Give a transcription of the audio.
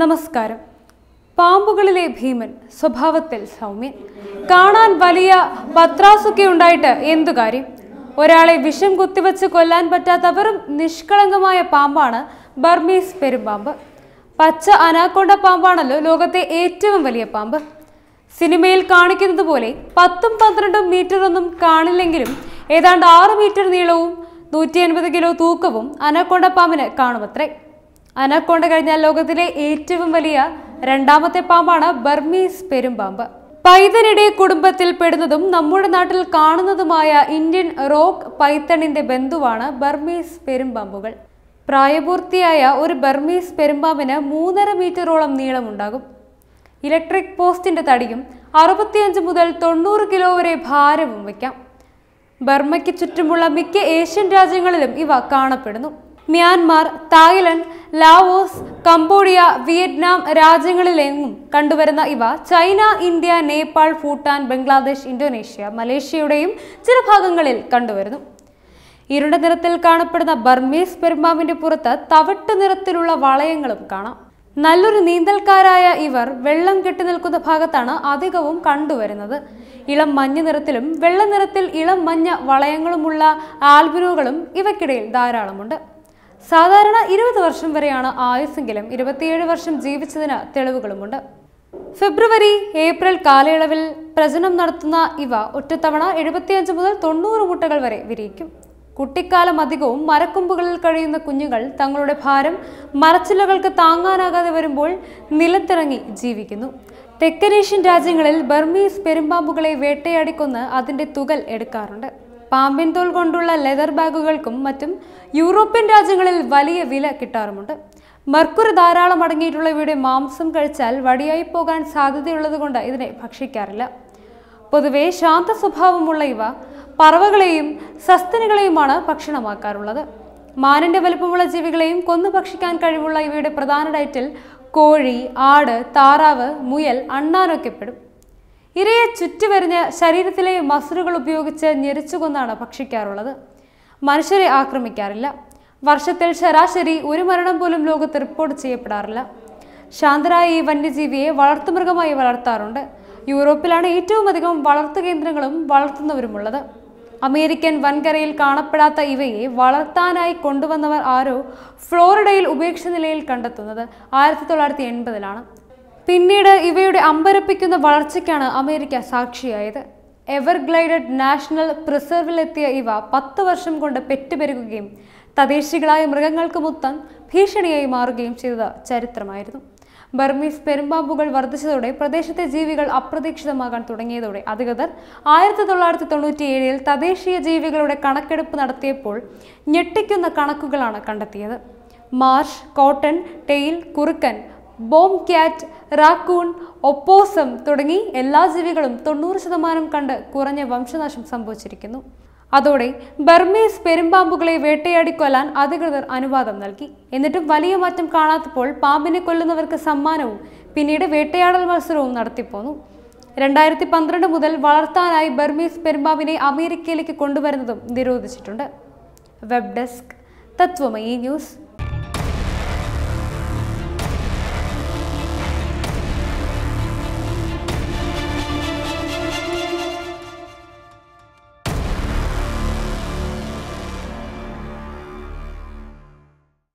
നമസ്കാരം പാമ്പുകളിലെ ഭീമൻ സ്വഭാവത്തിൽ സൗമ്യൻ കാണാൻ വലിയ പത്രാസൊക്കെ ഉണ്ടായിട്ട് എന്തു കാര്യം ഒരാളെ വിഷം കുത്തിവെച്ച് കൊല്ലാൻ പറ്റാത്തവരും നിഷ്കളങ്കമായ പാമ്പാണ് ബർമീസ് പെരുമ്പാമ്പ് പച്ച അനാക്കൊണ്ട പാമ്പാണല്ലോ ലോകത്തെ ഏറ്റവും വലിയ പാമ്പ് സിനിമയിൽ കാണിക്കുന്നത് പോലെ പത്തും പന്ത്രണ്ടും മീറ്ററൊന്നും കാണില്ലെങ്കിലും ഏതാണ്ട് ആറ് മീറ്റർ നീളവും നൂറ്റി അൻപത് കിലോ തൂക്കവും അനക്കൊണ്ട പാമ്പിന് കാണുമത്രേ അനക്കൊണ്ട കഴിഞ്ഞാൽ ലോകത്തിലെ ഏറ്റവും വലിയ രണ്ടാമത്തെ പാമ്പാണ് ബർമീസ് പെരുമ്പാമ്പ് പൈതനിടെ കുടുംബത്തിൽ പെടുന്നതും നമ്മുടെ നാട്ടിൽ കാണുന്നതുമായ ഇന്ത്യൻ റോക്ക് പൈത്തണിന്റെ ബന്ധുവാണ് ബർമീസ് പെരുമ്പാമ്പുകൾ പ്രായപൂർത്തിയായ ഒരു ബർമീസ് പെരുമ്പാമ്പിന് മൂന്നര മീറ്ററോളം നീളമുണ്ടാകും ഇലക്ട്രിക് പോസ്റ്റിന്റെ തടിയും അറുപത്തിയഞ്ച് മുതൽ തൊണ്ണൂറ് കിലോ വരെ ഭാരവും വയ്ക്കാം ബർമ്മയ്ക്ക് ചുറ്റുമുള്ള മിക്ക ഏഷ്യൻ രാജ്യങ്ങളിലും ഇവ കാണപ്പെടുന്നു Myanmar Thailand Laos Cambodia Vietnam രാജ്യങ്ങളിലെങ്ങും കണ്ടുവരുന്ന ഇവ China India Nepal Bhutan Bangladesh Indonesia മലേഷ്യയുടെയും ചില ഭാഗങ്ങളിൽ കണ്ടുവരുന്നു ഇരുണ്ട നിറത്തിൽ കാണപ്പെടുന്ന ബർമീസ് പെരുമാവിന്റെ പുറത്ത് തവിട്ട് നിറത്തിലുള്ള വളയങ്ങളും കാണാം നല്ലൊരു നീന്തൽക്കാരായ ഇവർ വെള്ളം കെട്ടി നിൽക്കുന്ന ഭാഗത്താണ് അധികവും കണ്ടുവരുന്നത് ഇളം മഞ്ഞ നിറത്തിലും വെള്ളനിറത്തിൽ ഇളം മഞ്ഞ വളയങ്ങളുമുള്ള ആൽബിനോകളും ഇവക്കിടയിൽ ധാരാളമുണ്ട് സാധാരണ ഇരുപത് വർഷം വരെയാണ് ആയുസെങ്കിലും ഇരുപത്തിയേഴ് വർഷം ജീവിച്ചതിന് തെളിവുകളുമുണ്ട് ഫെബ്രുവരി ഏപ്രിൽ കാലയളവിൽ പ്രജനം നടത്തുന്ന ഇവ ഒറ്റത്തവണ എഴുപത്തിയഞ്ച് മുതൽ തൊണ്ണൂറ് മുട്ടകൾ വരെ വിരിയിക്കും കുട്ടിക്കാലം അധികവും മരക്കൊമ്പുകളിൽ കഴിയുന്ന കുഞ്ഞുങ്ങൾ തങ്ങളുടെ ഭാരം മരച്ചില്ലകൾക്ക് താങ്ങാനാകാതെ വരുമ്പോൾ നിലത്തിറങ്ങി ജീവിക്കുന്നു തെക്കനേഷ്യൻ രാജ്യങ്ങളിൽ ബർമീസ് പെരുമ്പാമ്പുകളെ വേട്ടയാടിക്കൊന്ന് അതിൻ്റെ തുകൽ എടുക്കാറുണ്ട് പാമ്പിൻ തോൽ കൊണ്ടുള്ള ലെതർ ബാഗുകൾക്കും മറ്റും യൂറോപ്യൻ രാജ്യങ്ങളിൽ വലിയ വില കിട്ടാറുമുണ്ട് മർക്കുറി ധാരാളം അടങ്ങിയിട്ടുള്ള ഇവയുടെ മാംസം കഴിച്ചാൽ വടിയായി പോകാൻ സാധ്യതയുള്ളതുകൊണ്ട് ഇതിനെ ഭക്ഷിക്കാറില്ല പൊതുവെ ശാന്ത സ്വഭാവമുള്ള ഇവ പറവകളെയും സസ്തനികളെയുമാണ് ഭക്ഷണമാക്കാറുള്ളത് മാനിന്റെ വലുപ്പമുള്ള ജീവികളെയും കൊന്നു ഭക്ഷിക്കാൻ കഴിവുള്ള ഇവയുടെ പ്രധാന ഡയറ്റിൽ കോഴി ആട് താറാവ് മുയൽ അണ്ണാനൊക്കെ പെടും ഇരയെ ചുറ്റുവരിഞ്ഞ് ശരീരത്തിലെ മസിലുകൾ ഉപയോഗിച്ച് ഞെരിച്ചുകൊന്നാണ് ഭക്ഷിക്കാറുള്ളത് മനുഷ്യരെ ആക്രമിക്കാറില്ല വർഷത്തിൽ ശരാശരി ഒരു മരണം പോലും ലോകത്ത് റിപ്പോർട്ട് ചെയ്യപ്പെടാറില്ല ശാന്തരായ ഈ വന്യജീവിയെ വളർത്തുമൃഗമായി വളർത്താറുണ്ട് യൂറോപ്പിലാണ് ഏറ്റവും അധികം വളർത്തു കേന്ദ്രങ്ങളും വളർത്തുന്നവരുമുള്ളത് അമേരിക്കൻ വൻകരയിൽ കാണപ്പെടാത്ത ഇവയെ വളർത്താനായി കൊണ്ടുവന്നവർ ആരോ ഫ്ലോറിഡയിൽ ഉപേക്ഷ നിലയിൽ കണ്ടെത്തുന്നത് ആയിരത്തി തൊള്ളായിരത്തി എൺപതിലാണ് പിന്നീട് ഇവയുടെ അമ്പരപ്പിക്കുന്ന വളർച്ചയ്ക്കാണ് അമേരിക്ക സാക്ഷിയായത് എവർഗ്ലൈഡഡ് നാഷണൽ പ്രിസർവിലെത്തിയ ഇവ പത്ത് വർഷം കൊണ്ട് പെറ്റുപെരുകുകയും തദ്ദേശികളായ മൃഗങ്ങൾക്ക് മുത്താൻ ഭീഷണിയായി മാറുകയും ചെയ്തത് ചരിത്രമായിരുന്നു ബർമീസ് പെരുമ്പാമ്പുകൾ വർദ്ധിച്ചതോടെ പ്രദേശത്തെ ജീവികൾ അപ്രതീക്ഷിതമാകാൻ തുടങ്ങിയതോടെ അധികൃതർ ആയിരത്തി തൊള്ളായിരത്തി തൊണ്ണൂറ്റിയേഴിൽ തദ്ദേശീയ ജീവികളുടെ കണക്കെടുപ്പ് നടത്തിയപ്പോൾ ഞെട്ടിക്കുന്ന കണക്കുകളാണ് കണ്ടെത്തിയത് മാർഷ് കോട്ടൺ ടെയിൽ കുറുക്കൻ ബോം ക്യാറ്റ് റാക്കൂൺ ഒപ്പോസം തുടങ്ങി എല്ലാ ജീവികളും തൊണ്ണൂറ് ശതമാനം കണ്ട് കുറഞ്ഞ വംശനാശം സംഭവിച്ചിരിക്കുന്നു അതോടെ ബർമീസ് പെരുമ്പാമ്പുകളെ വേട്ടയാടി കൊല്ലാൻ അധികൃതർ അനുവാദം നൽകി എന്നിട്ടും വലിയ മാറ്റം കാണാത്തപ്പോൾ പാമ്പിനെ കൊല്ലുന്നവർക്ക് സമ്മാനവും പിന്നീട് വേട്ടയാടൽ മത്സരവും നടത്തിപ്പോന്നു രണ്ടായിരത്തി പന്ത്രണ്ട് മുതൽ വളർത്താനായി ബർമീസ് പെരുമ്പാമ്പിനെ അമേരിക്കയിലേക്ക് കൊണ്ടുവരുന്നതും നിരോധിച്ചിട്ടുണ്ട് വെബ് ഡെസ്ക് തത്വമയി ന്യൂസ്